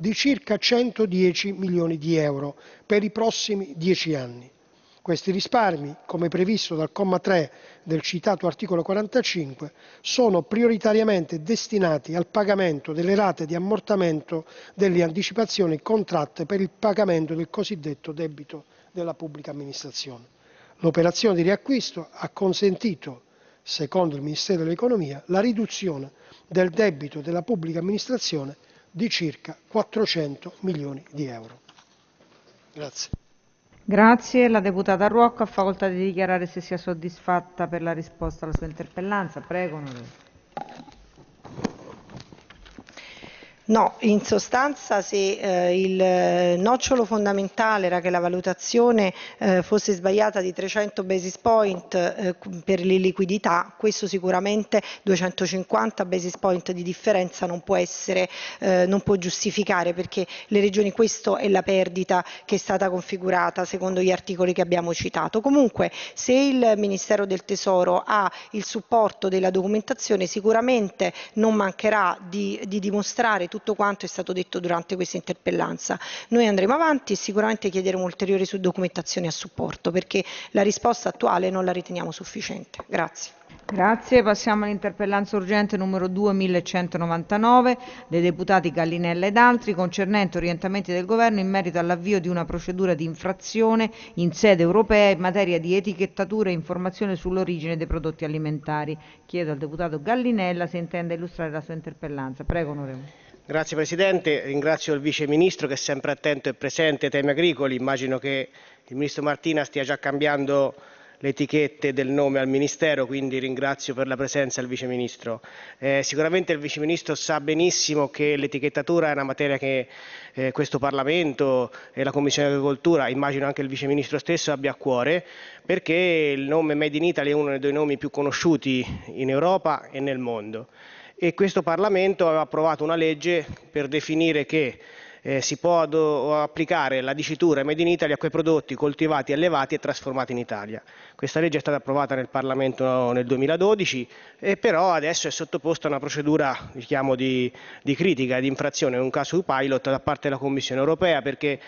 di circa 110 milioni di euro per i prossimi dieci anni. Questi risparmi, come previsto dal comma 3 del citato articolo 45, sono prioritariamente destinati al pagamento delle rate di ammortamento delle anticipazioni contratte per il pagamento del cosiddetto debito della pubblica amministrazione. L'operazione di riacquisto ha consentito, secondo il Ministero dell'Economia, la riduzione del debito della pubblica amministrazione di circa 400 milioni di euro. Grazie. Grazie. La deputata Ruocca ha facoltà di dichiarare se sia soddisfatta per la risposta alla sua interpellanza. Prego, onorevole. No, in sostanza se eh, il eh, nocciolo fondamentale era che la valutazione eh, fosse sbagliata di 300 basis point eh, per l'illiquidità, questo sicuramente 250 basis point di differenza non può, essere, eh, non può giustificare perché le regioni, questa è la perdita che è stata configurata secondo gli articoli che abbiamo citato. Comunque se il Ministero del Tesoro ha il supporto della documentazione sicuramente non mancherà di, di dimostrare tutto tutto quanto è stato detto durante questa interpellanza. Noi andremo avanti e sicuramente chiederemo ulteriori documentazioni a supporto perché la risposta attuale non la riteniamo sufficiente. Grazie. Grazie, passiamo all'interpellanza urgente numero 2199 dei deputati Gallinella ed altri concernente orientamenti del governo in merito all'avvio di una procedura di infrazione in sede europea in materia di etichettatura e informazione sull'origine dei prodotti alimentari. Chiedo al deputato Gallinella se intende illustrare la sua interpellanza. Prego onorevole. Grazie Presidente, ringrazio il Vice Ministro che è sempre attento e presente ai temi agricoli. Immagino che il Ministro Martina stia già cambiando le etichette del nome al Ministero, quindi ringrazio per la presenza il Vice Ministro. Eh, sicuramente il Vice Ministro sa benissimo che l'etichettatura è una materia che eh, questo Parlamento e la Commissione Agricoltura, immagino anche il Vice Ministro stesso, abbia a cuore, perché il nome Made in Italy è uno dei nomi più conosciuti in Europa e nel mondo e questo Parlamento aveva approvato una legge per definire che eh, si può applicare la dicitura Made in Italy a quei prodotti coltivati, allevati e trasformati in Italia. Questa legge è stata approvata nel Parlamento nel 2012 e però adesso è sottoposta a una procedura diciamo, di, di, critica e di infrazione, un caso pilot da parte della Commissione europea perché